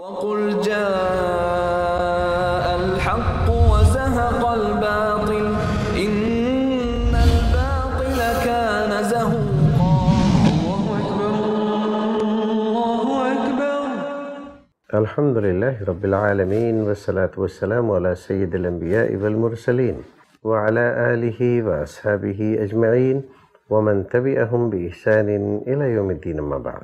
وقل جاء الحق وزهق الباطل إن الباطل كان زهوقا الله أكبر الله أكبر الحمد لله رب العالمين والصلاة والسلام على سيد الأنبياء والمرسلين وعلى آله وأصحابه أجمعين ومن تبعهم بإحسان إلى يوم الدين ما بعد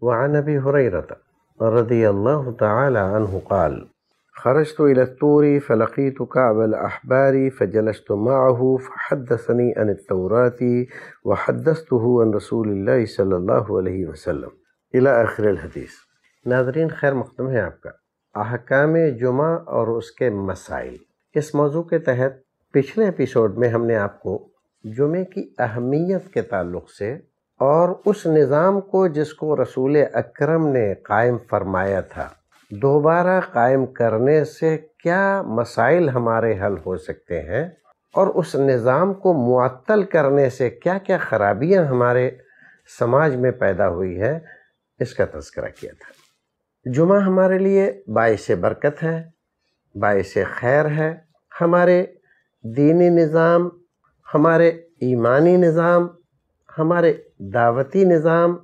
وعن أبي هريرة رضي الله تعالى عنه قال خرجت إلى الطور فلقيت كعب الأحبار فجلست معه فحدثني عن التوراة وحدثته عن رسول الله صلى الله عليه وسلم إلى آخر वसल्लम इला आखिर हदीस नाजरीन खैर احکام جمعہ اور اس کے مسائل اس موضوع کے تحت پچھلے اپیسوڈ میں ہم نے آپ کو جمعہ کی اہمیت کے تعلق سے और उस निज़ाम को जिसको रसूल अकरम ने कायम फरमाया था दोबारा कायम करने से क्या मसाइल हमारे हल हो सकते हैं और उस निज़ाम को मुअत्तल करने से क्या क्या खराबियां हमारे समाज में पैदा हुई हैं इसका तस्करा किया था जुमा हमारे लिए बायस बरकत है बायस खैर है हमारे दीनी निज़ाम हमारे ईमानी निज़ाम हमारे दावती निज़ाम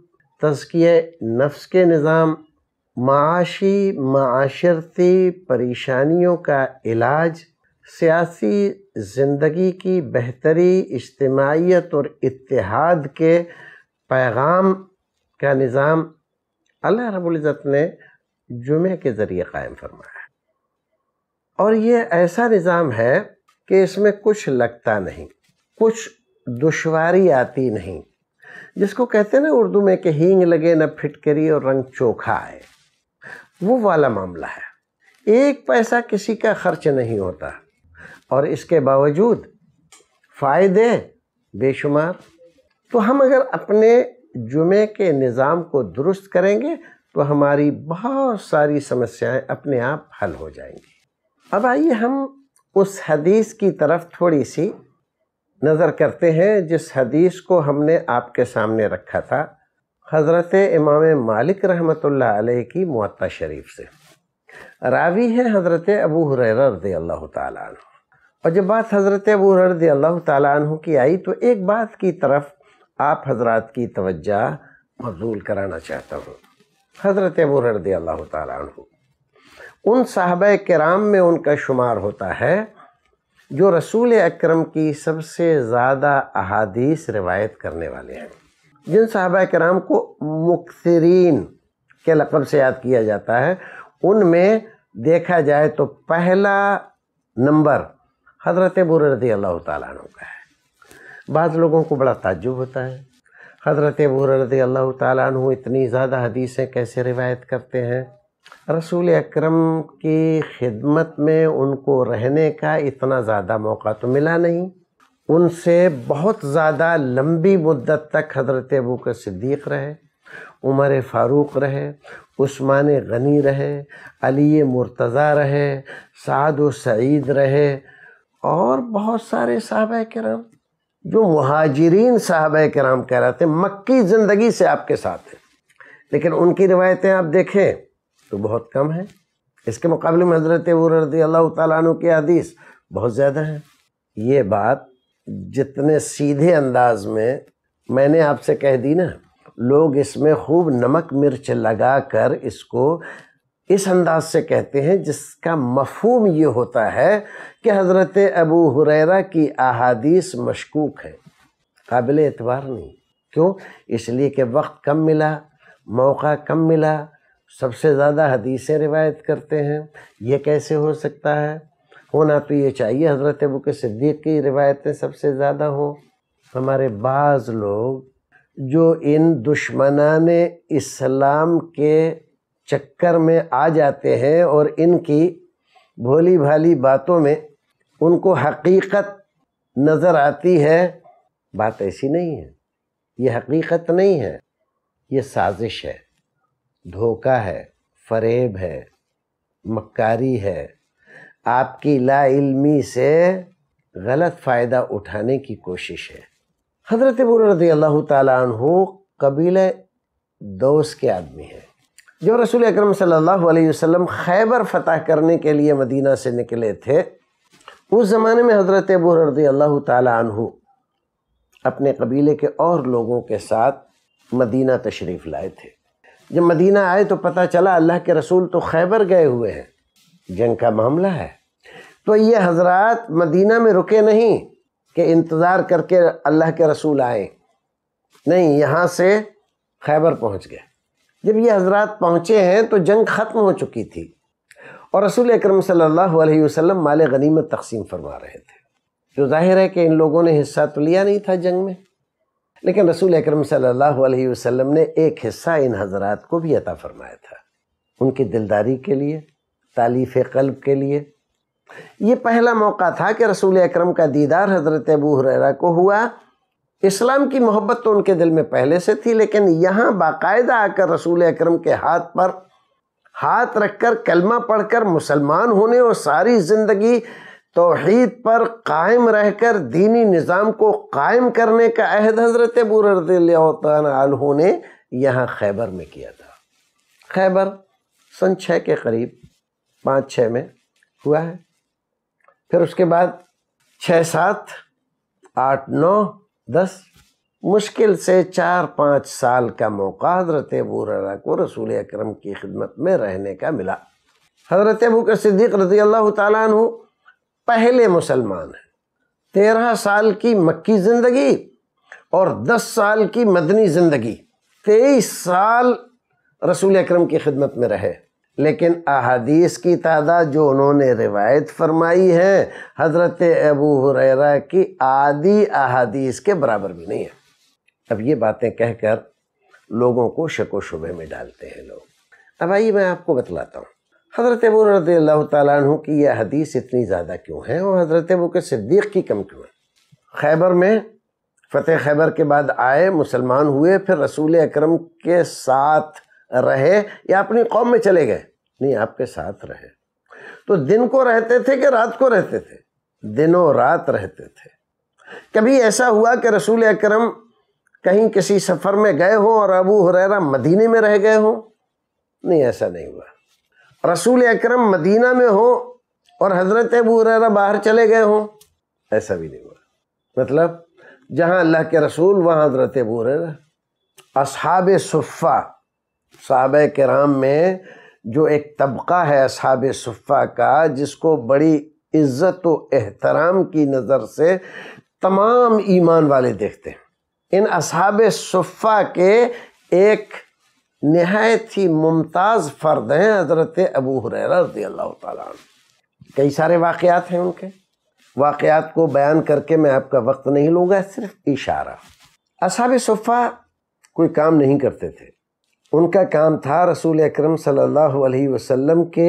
तजकिए नफ्स के निज़ाम माशी माशरती परेशानियों का इलाज सियासी ज़िंदगी की बेहतरी इज्तमाहीत और इतिहाद के पैगाम का निज़ाम अल्लाह रबुल्ज़त ने जुमे के ज़रिए कायम फरमाया और ये ऐसा निज़ाम है कि इसमें कुछ लगता नहीं कुछ दुश्वारी आती नहीं जिसको कहते हैं ना उर्दू में कि हींग लगे न फिटकरी और रंग चोखा आए वो वाला मामला है एक पैसा किसी का खर्च नहीं होता और इसके बावजूद फ़ायदे बेशुमार तो हम अगर अपने जुमे के निज़ाम को दुरुस्त करेंगे तो हमारी बहुत सारी समस्याएं अपने आप हल हो जाएंगी अब आइए हम उस हदीस की तरफ थोड़ी सी नज़र करते हैं जिस हदीस को हमने आपके सामने रखा था हज़रत इमाम मालिक रहमत अलैह की मुत्ता शरीफ से रावी है हज़रत अबू हुरैरा रदी अल्लाह तु और जब बात हज़रत अबू रदी अल्लाह तु की आई तो एक बात की तरफ आप हजरात की तवज्जा मबजूल कराना चाहता हूँ हज़रत अबू रदी अल्लाह तु उन साहब कराम में उनका शुमार होता है जो रसूल अक्रम की सबसे ज़्यादा अहादीस रिवायत करने वाले हैं जिन साहबा कराम को मुखरीन के लकब से याद किया जाता है उनमें देखा जाए तो पहला नंबर हज़रत बुर रदी अल्लाह तु का है बाद लोगों को बड़ा ताजुब होता है हज़रत बुर रदी अल्लाह तु इतनी ज़्यादा हदीसें कैसे रिवायत करते हैं रसूल अकरम की खिदमत में उनको रहने का इतना ज़्यादा मौका तो मिला नहीं उनसे बहुत ज़्यादा लंबी मुद्दत तक हज़रत अबू के सिद्दीक़ रहे उमर फ़ारूक रहे उस्मान गनी रहे अली मुर्तज़ा रहे साद व सईद रहे और बहुत सारे साहब कराम जो महाजरीन साहब कराम कह रहे थे मक्की ज़िंदगी से आपके साथ हैं लेकिन उनकी रिवायतें आप देखें तो बहुत कम है इसके मुकाबले में हजरत रदी अल्लाह तु की हदीस बहुत ज़्यादा है ये बात जितने सीधे अंदाज में मैंने आपसे कह दी ना लोग इसमें खूब नमक मिर्च लगा कर इसको इस अंदाज से कहते हैं जिसका मफहम ये होता है कि हज़रत अबू हुरैरा की अहादीस मशकूक है काबिल एतबार नहीं क्यों इसलिए कि वक्त कम मिला मौका कम मिला सबसे ज़्यादा हदीसें रिवायत करते हैं ये कैसे हो सकता है होना तो ये चाहिए हज़रत अबू के सिद्दीक की रिवायतें सबसे ज़्यादा हों हमारे बाज़ लोग जो इन दुश्मनान इस्लाम के चक्कर में आ जाते हैं और इनकी भोली भाली बातों में उनको हकीकत नज़र आती है बात ऐसी नहीं है ये हकीकत नहीं है ये साजिश है धोखा है फरेब है मक्कारी है आपकी लाइल्मी से गलत फ़ायदा उठाने की कोशिश है हज़रत रजी अल्लाह तु कबील दोस्त के आदमी हैं जो रसूल अकरम सल्लल्लाहु अलैहि वसल्लम खैबर फतह करने के लिए मदीना से निकले थे उस ज़माने में हज़रत अबू रजी अल्लाह तु अपने कबीले के और लोगों के साथ मदीना तशरीफ़ लाए थे जब मदीना आए तो पता चला अल्लाह के रसूल तो खैबर गए हुए हैं जंग का मामला है तो ये हजरत मदीना में रुके नहीं कि इंतज़ार करके अल्लाह के रसूल आए नहीं यहाँ से खैबर पहुँच गए जब ये हजरत पहुँचे हैं तो जंग ख़त्म हो चुकी थी और रसूल अक्रम सल्हसम माल गनीमत तकसीम फरमा रहे थे जो जाहिर है कि इन लोगों ने हिस्सा तो लिया नहीं था जंग में लेकिन रसूल अक्रम सल्लल्लाहु ने एक हिस्सा इन हजरात को भी अता फरमाया था उनकी दिलदारी के लिए तालीफ कल्ब के लिए ये पहला मौका था कि रसूल अक्रम का दीदार हजरत अबू हुररा को हुआ इस्लाम की मोहब्बत तो उनके दिल में पहले से थी लेकिन यहाँ बाकायदा आकर रसूल अक्रम के हाथ पर हाथ रखकर कलमा पढ़कर मुसलमान होने और सारी ज़िंदगी तोहद पर कायम रहकर दीनी निज़ाम को कायम करने का अहद हज़रत बूरदल्हु ने यहाँ खैबर में किया था खैबर सन छः के करीब पाँच छः में हुआ है फिर उसके बाद छः सात आठ नौ दस मुश्किल से चार पाँच साल का मौका हज़रत बूरा को रसूल अक्रम की खिदमत में रहने का मिला हज़रत अबू के सिद्दीक रज़ी अल्लाह तु पहले मुसलमान हैं तेरह साल की मक्की ज़िंदगी और दस साल की मदनी ज़िंदगी तेईस साल रसूल अक्रम की खिदमत में रहे लेकिन अहादीस की तादाद जो उन्होंने रिवायत फरमाई है हज़रत अबू हुररा की आदि अहादीस के बराबर भी नहीं है अब ये बातें कहकर लोगों को शको शुबे में डालते हैं लोग अब आइए मैं आपको बतलाता हूँ हज़रत अबू रजी अल्लाह तु की यह हदीस इतनी ज़्यादा क्यों है और हज़रत अबू के सिद्दीक़ की कम क्यों है खैबर में फ़तेह खैबर के बाद आए मुसलमान हुए फिर रसूल अकरम के साथ रहे या अपनी कौम में चले गए नहीं आपके साथ रहे तो दिन को रहते थे कि रात को रहते थे दिनों रात रहते थे कभी ऐसा हुआ कि रसूल अकरम कहीं किसी सफ़र में गए हों और अबू हुरैरा मदीने में रह गए हों नहीं ऐसा नहीं हुआ रसूल अकरम मदीना में हो और हज़रत अबू बाहर चले गए हों ऐसा भी नहीं हुआ मतलब जहाँ अल्लाह के रसूल वहाँ हज़रत अबू अब असहाब सुफ़ा साहब कराम में जो एक तबका है अब सुफ़ा का जिसको बड़ी इज़्ज़त व एहतराम की नज़र से तमाम ईमान वाले देखते हैं इन अब सुफ़ा के एक नहायत ही मुमताज़ फ़र्द हैं हज़रत अबू हुरैरा रजी अल्लाह ताली कई सारे वाक़ात हैं उनके वाक़ात को बयान करके मैं आपका वक्त नहीं लूँगा सिर्फ इशारा असाब सफ़ा कोई काम नहीं करते थे उनका काम था रसूल अक्रम सल्लल्लाहु अलैहि वसल्लम के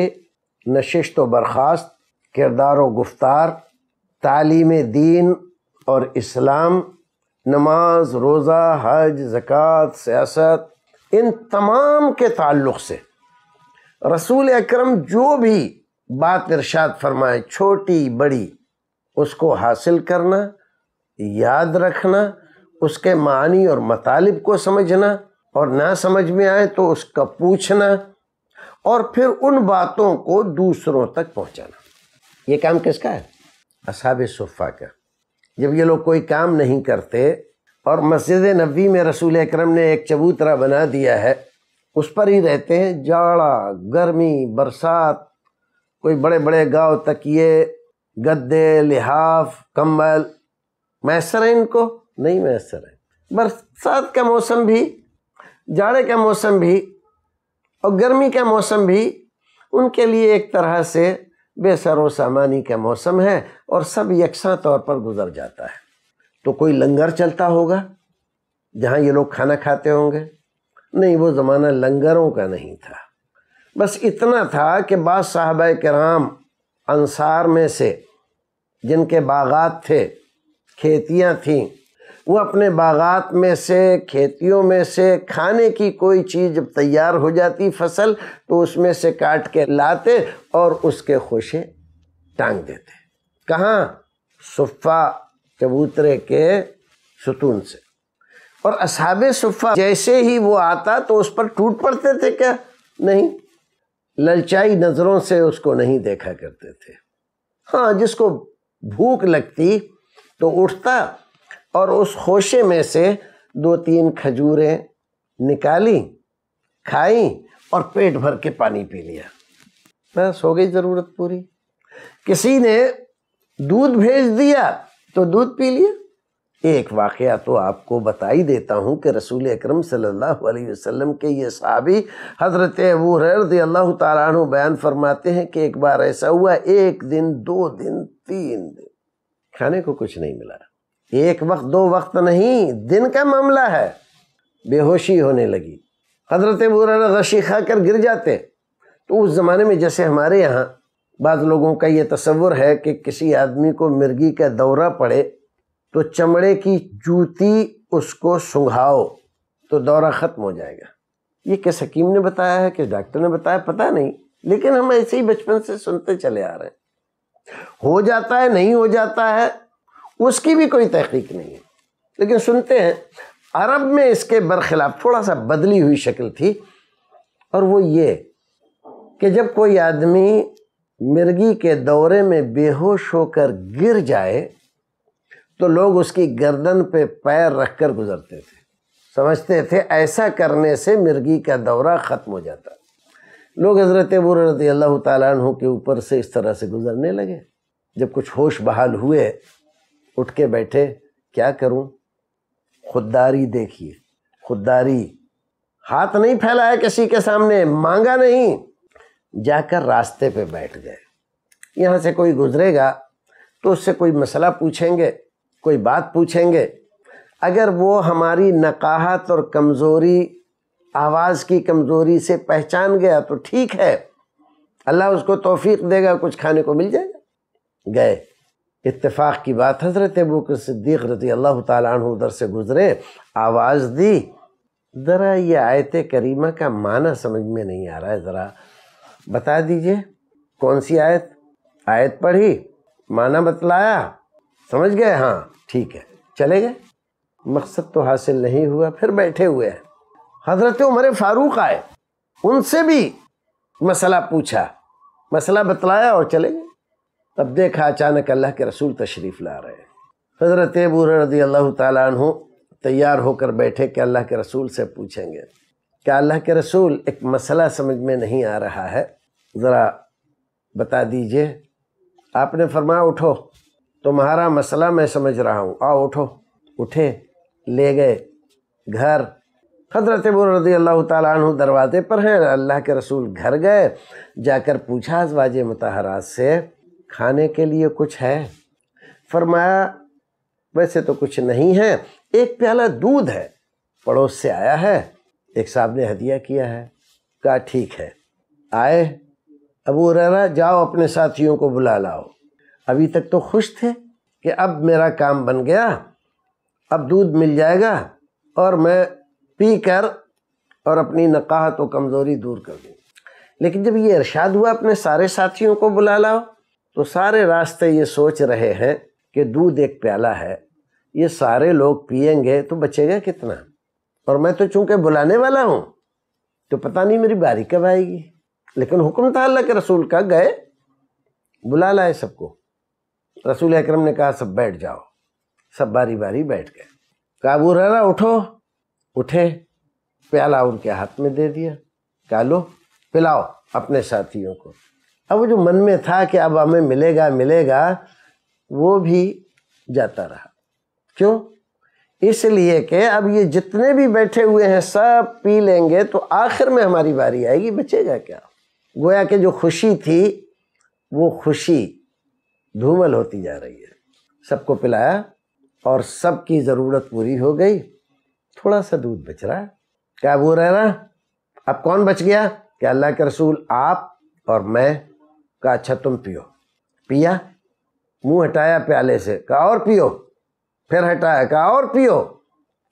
नशस्त व बरखास्त किरदार व गुफ्तार तालीम दीन और इस्लाम नमाज रोज़ा हज जक़ात सियासत इन तमाम के ताल्लुक से रसूल अकरम जो भी बात इरशाद फरमाए छोटी बड़ी उसको हासिल करना याद रखना उसके मानी और मतालब को समझना और ना समझ में आए तो उसका पूछना और फिर उन बातों को दूसरों तक पहुंचाना ये काम किसका है असाब सफा का जब ये लोग कोई काम नहीं करते और मस्जिद नबी में रसूल अक्रम ने एक चबूतरा बना दिया है उस पर ही रहते हैं जाड़ा गर्मी बरसात कोई बड़े बड़े गाँव तकिए गद्दे लिहाफ कम्बल मैसर है इनको नहीं मैसर है बरसात का मौसम भी जाड़े का मौसम भी और गर्मी का मौसम भी उनके लिए एक तरह से बेसर सामानी का मौसम है और सब यकसा तौर पर गुजर जाता है तो कोई लंगर चलता होगा जहाँ ये लोग खाना खाते होंगे नहीं वो ज़माना लंगरों का नहीं था बस इतना था कि बाद साहब कराम अंसार में से जिनके बागात थे खेतियाँ थीं वो अपने बागात में से खेतियों में से खाने की कोई चीज़ जब तैयार हो जाती फसल तो उसमें से काट के लाते और उसके खोशे टांग देते कहाँ सुफ़ा चबूतरे के सुतून से और असहाब सुफ़ा जैसे ही वो आता तो उस पर टूट पड़ते थे क्या नहीं ललचाई नज़रों से उसको नहीं देखा करते थे हाँ जिसको भूख लगती तो उठता और उस खोशे में से दो तीन खजूरें निकाली खाई और पेट भर के पानी पी लिया बस हो गई ज़रूरत पूरी किसी ने दूध भेज दिया तो दूध पी लिया एक वाकया तो आपको बता ही देता हूँ कि रसूल अकरम सल्लल्लाहु अलैहि वसल्लम के ये सहाबी हज़रत अबू अल्लाह तु बयान फरमाते हैं कि एक बार ऐसा हुआ एक दिन दो दिन तीन दिन खाने को कुछ नहीं मिला एक वक्त दो वक्त नहीं दिन का मामला है बेहोशी होने लगी हजरत बुरा खा कर गिर जाते तो उस ज़माने में जैसे हमारे यहाँ बाद लोगों का ये तस्वुर है कि किसी आदमी को मिर्गी का दौरा पड़े तो चमड़े की जूती उसको सुंघाओ तो दौरा ख़त्म हो जाएगा ये किस हकीम ने बताया है किस डॉक्टर ने बताया पता नहीं लेकिन हम ऐसे ही बचपन से सुनते चले आ रहे हैं हो जाता है नहीं हो जाता है उसकी भी कोई तहकीक नहीं है लेकिन सुनते हैं अरब में इसके बरखिलाफ थोड़ा सा बदली हुई शक्ल थी और वो ये कि जब कोई आदमी मिर्गी के दौरे में बेहोश होकर गिर जाए तो लोग उसकी गर्दन पे पैर रखकर गुजरते थे समझते थे ऐसा करने से मिर्गी का दौरा ख़त्म हो जाता लोग हज़रत अबू रजी अल्लाह तु के ऊपर से इस तरह से गुजरने लगे जब कुछ होश बहाल हुए उठ के बैठे क्या करूं खुददारी देखिए खुददारी हाथ नहीं फैलाया किसी के सामने मांगा नहीं जाकर रास्ते पे बैठ गए यहाँ से कोई गुजरेगा तो उससे कोई मसला पूछेंगे कोई बात पूछेंगे अगर वो हमारी नकाहत और कमज़ोरी आवाज़ की कमज़ोरी से पहचान गया तो ठीक है अल्लाह उसको तोफ़ी देगा कुछ खाने को मिल जाएगा गए इतफ़ाक़ की बात हज़रत अबूक सिद्दीक रजी अल्लाह तु उधर से गुज़रे आवाज़ दी ज़रा ये आयत करीमा का माना समझ में नहीं आ रहा है ज़रा बता दीजिए कौन सी आयत आयत पढ़ी माना बतलाया समझ गए हाँ ठीक है चले गए मकसद तो हासिल नहीं हुआ फिर बैठे हुए हैं हजरत उमर फारूक आए उनसे भी मसला पूछा मसला बतलाया और चले गए तब देखा अचानक अल्लाह के रसूल तशरीफ़ ला रहे हैं हज़रत बूर रजी अल्लाह तैयार होकर बैठे कि अल्लाह के रसूल से पूछेंगे क्या अल्लाह के रसूल एक मसला समझ में नहीं आ रहा है ज़रा बता दीजिए आपने फरमाया उठो तुम्हारा मसला मैं समझ रहा हूँ आओ उठो उठे ले गए घर हजरत रदी अल्लाह तु दरवाजे पर हैं अल्लाह के रसूल घर गए जाकर पूछा अजवाज मतहराज से खाने के लिए कुछ है फरमाया वैसे तो कुछ नहीं है एक प्याला दूध है पड़ोस से आया है एक साहब ने हदिया किया है कहा ठीक है आए अबू रहना जाओ अपने साथियों को बुला लाओ अभी तक तो खुश थे कि अब मेरा काम बन गया अब दूध मिल जाएगा और मैं पी कर और अपनी नकाहत व कमज़ोरी दूर कर दूँ लेकिन जब ये इरशाद हुआ अपने सारे साथियों को बुला लाओ तो सारे रास्ते ये सोच रहे हैं कि दूध एक प्याला है ये सारे लोग पियेंगे तो बचेगा कितना और मैं तो चूंकि बुलाने वाला हूँ तो पता नहीं मेरी बारी कब आएगी लेकिन हुक्म था अल्लाह के रसूल का गए बुला लाए सबको रसूल अकरम ने कहा सब बैठ जाओ सब बारी बारी बैठ गए काबू रहा उठो उठे प्याला उनके हाथ में दे दिया कहा लो पिलाओ अपने साथियों को अब वो जो मन में था कि अब हमें मिलेगा मिलेगा वो भी जाता रहा क्यों इसलिए कि अब ये जितने भी बैठे हुए हैं सब पी लेंगे तो आखिर में हमारी बारी आएगी बचेगा क्या गोया कि जो खुशी थी वो खुशी धूमल होती जा रही है सबको पिलाया और सबकी ज़रूरत पूरी हो गई थोड़ा सा दूध बच रहा है क्या वो रह रहा अब कौन बच गया क्या अल्लाह के रसूल आप और मैं का अच्छा तुम पियो पिया मुंह हटाया प्याले से कहा और पियो फिर हटाया कहा और पियो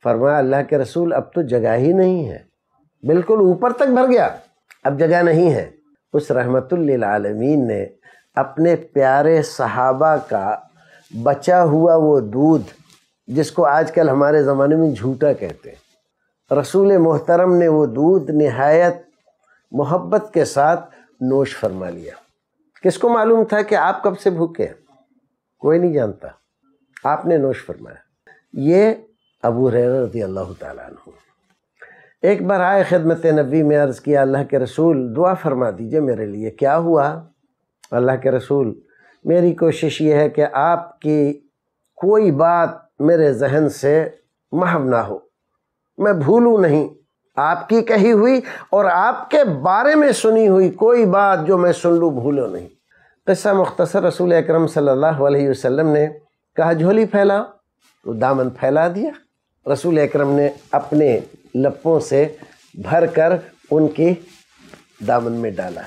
फरमाया अल्लाह के रसूल अब तो जगह ही नहीं है बिल्कुल ऊपर तक भर गया अब जगह नहीं है उस रहमतुल्लिलालमीन ने अपने प्यारे सहाबा का बचा हुआ वो दूध जिसको आजकल हमारे ज़माने में झूठा कहते हैं रसूल मोहतरम ने वो दूध नहायत मोहब्बत के साथ नोश फरमा लिया किसको मालूम था कि आप कब से भूखे हैं कोई नहीं जानता आपने नोश फरमाया ये अबू रजी अल्लाह तु एक बार आए ख़िदमत नबी में अर्ज़ किया अल्लाह के रसूल दुआ फरमा दीजिए मेरे लिए क्या हुआ अल्लाह के रसूल मेरी कोशिश ये है कि आपकी कोई बात मेरे जहन से महव ना हो मैं भूलूँ नहीं आपकी कही हुई और आपके बारे में सुनी हुई कोई बात जो मैं सुन लूँ भूलो नहीं कस्सा मुख्तसर रसूल अक्रम सल्ला अलैहि ने कहा झोली फैलाओ तो दामन फैला दिया रसूल अकरम ने अपने लपों से भर कर उनके दामन में डाला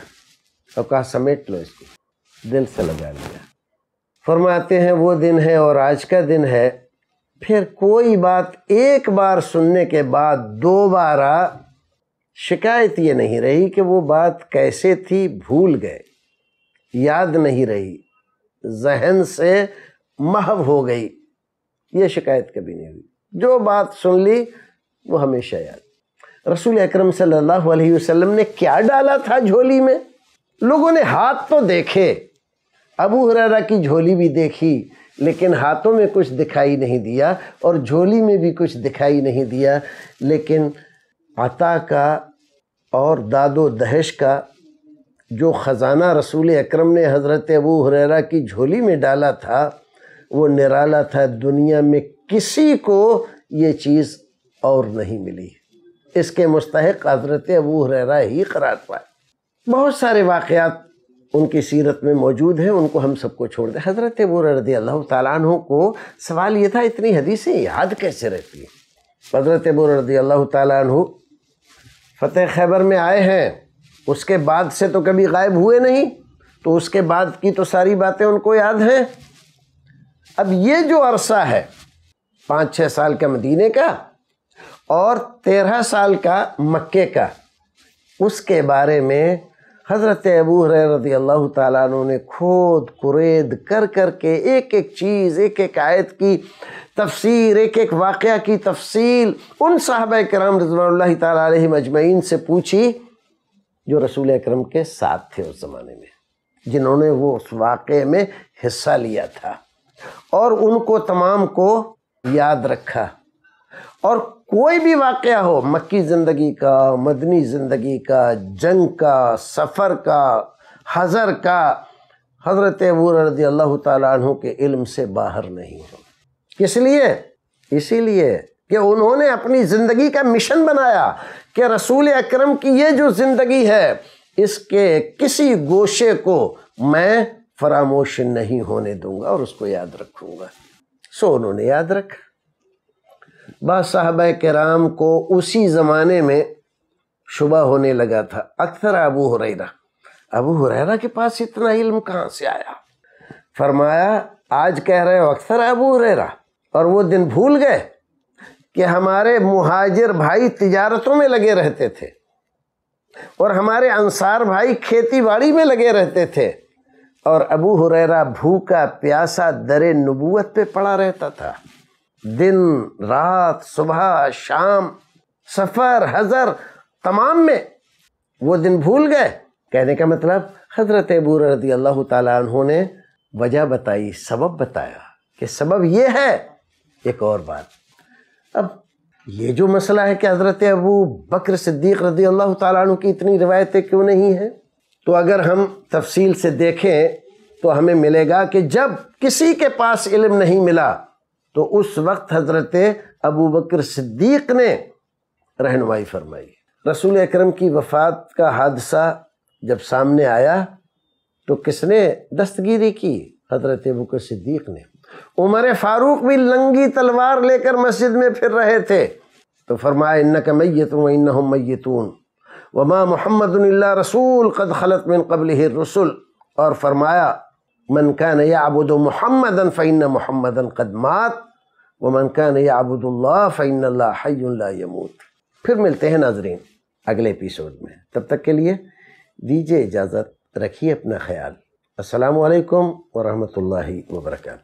और कहा समेट लो इसको दिल से लगा लिया फरमाते हैं वो दिन है और आज का दिन है फिर कोई बात एक बार सुनने के बाद दोबारा शिकायत ये नहीं रही कि वो बात कैसे थी भूल गए याद नहीं रही जहन से महव हो गई ये शिकायत कभी नहीं हुई जो बात सुन ली वो हमेशा याद रसूल अकरम सल्लल्लाहु अलैहि वसल्लम ने क्या डाला था झोली में लोगों ने हाथ तो देखे अबू हरारा की झोली भी देखी लेकिन हाथों में कुछ दिखाई नहीं दिया और झोली में भी कुछ दिखाई नहीं दिया लेकिन अता का और दादो दहेश का जो ख़ज़ाना रसूल अकरम ने हज़रत अबू हुररा की झोली में डाला था वो निराला था दुनिया में किसी को ये चीज़ और नहीं मिली इसके मुस्तक हजरत अबू हरेरा ही करार पाए बहुत सारे वाक़ात उनकी सीरत में मौजूद हैं उनको हम सबको छोड़ दें हज़रत अबू अल्लाह तु को सवाल ये था इतनी हदीसें याद कैसे रहती हैं हज़रत अबू अल्लाह तु फ़तेह खैबर में आए हैं उसके बाद से तो कभी गायब हुए नहीं तो उसके बाद की तो सारी बातें उनको याद हैं अब ये जो अरसा है पाँच छः साल का मदीने का और तेरह साल का मक्के का उसके बारे में हज़रत अबू रजी अल्लाह तु ने खोद कुरेद कर कर के एक एक चीज़ एक एक आयत की तफसीर एक एक वाक़ की तफसील उन साहब कराम रजमान तजमैन से पूछी जो रसूल अक्रम के साथ थे उस ज़माने में जिन्होंने वो उस वाक़े में हिस्सा लिया था और उनको तमाम को याद रखा और कोई भी वाक़ हो मक्की ज़िंदगी का मदनी ज़िंदगी का जंग का सफ़र का हज़र का हज़रत अबूर रदी अल्लाह तु के इल्म से बाहर नहीं हो इसलिए इसीलिए कि उन्होंने अपनी ज़िंदगी का मिशन बनाया कि रसूल अकरम की ये जो ज़िंदगी है इसके किसी गोशे को मैं फरामोश नहीं होने दूंगा और उसको याद रखूंगा सो उन्होंने याद रखा बासाहब कराम को उसी ज़माने में शुबा होने लगा था अक्सर अबू हुरैरा अबू हुररा के पास इतना इल्म कहाँ से आया फरमाया आज कह रहे हो अक्सर अबू हुररा और वो दिन भूल गए कि हमारे मुहाजिर भाई तिजारतों में लगे रहते थे और हमारे अंसार भाई खेती बाड़ी में लगे रहते थे और अबू हुरैरा भूखा प्यासा दर नबूत पे पड़ा रहता था दिन रात सुबह शाम सफ़र हज़र तमाम में वो दिन भूल गए कहने का मतलब हज़रत अबू रदी अल्लाह तु ने वजह बताई सबब बताया कि सबब ये है एक और बात अब ये जो मसला है कि हज़रत अबू बकर सिद्दीक़ रदी अल्लाह तु की इतनी रिवायतें क्यों नहीं हैं तो अगर हम तफसील से देखें तो हमें मिलेगा कि जब किसी के पास इल्म नहीं मिला तो उस वक्त हज़रत अबू बकर सिद्दीक ने रहनमाई फरमाई रसूल अकरम की वफ़ात का हादसा जब सामने आया तो किसने दस्तगिरी की हज़रत बकर सिद्दीक ने उमर फ़ारूक भी लंगी तलवार लेकर मस्जिद में फिर रहे थे तो फरमाया इन्ना का मैत व इन्ना मैतून वमा मोहम्मद रसूल कद खलत मिन कबल रसुल और फरमाया मन कान याबुद मोहम्मदन फ़ैन मोहम्मदन कदमात व मन कान याबुदल्ला फ़ैन यमूत फिर मिलते हैं नाजरीन अगले एपिसोड में तब तक के लिए दीजिए इजाज़त रखिए अपना ख्याल असलकम वरहमल वर्का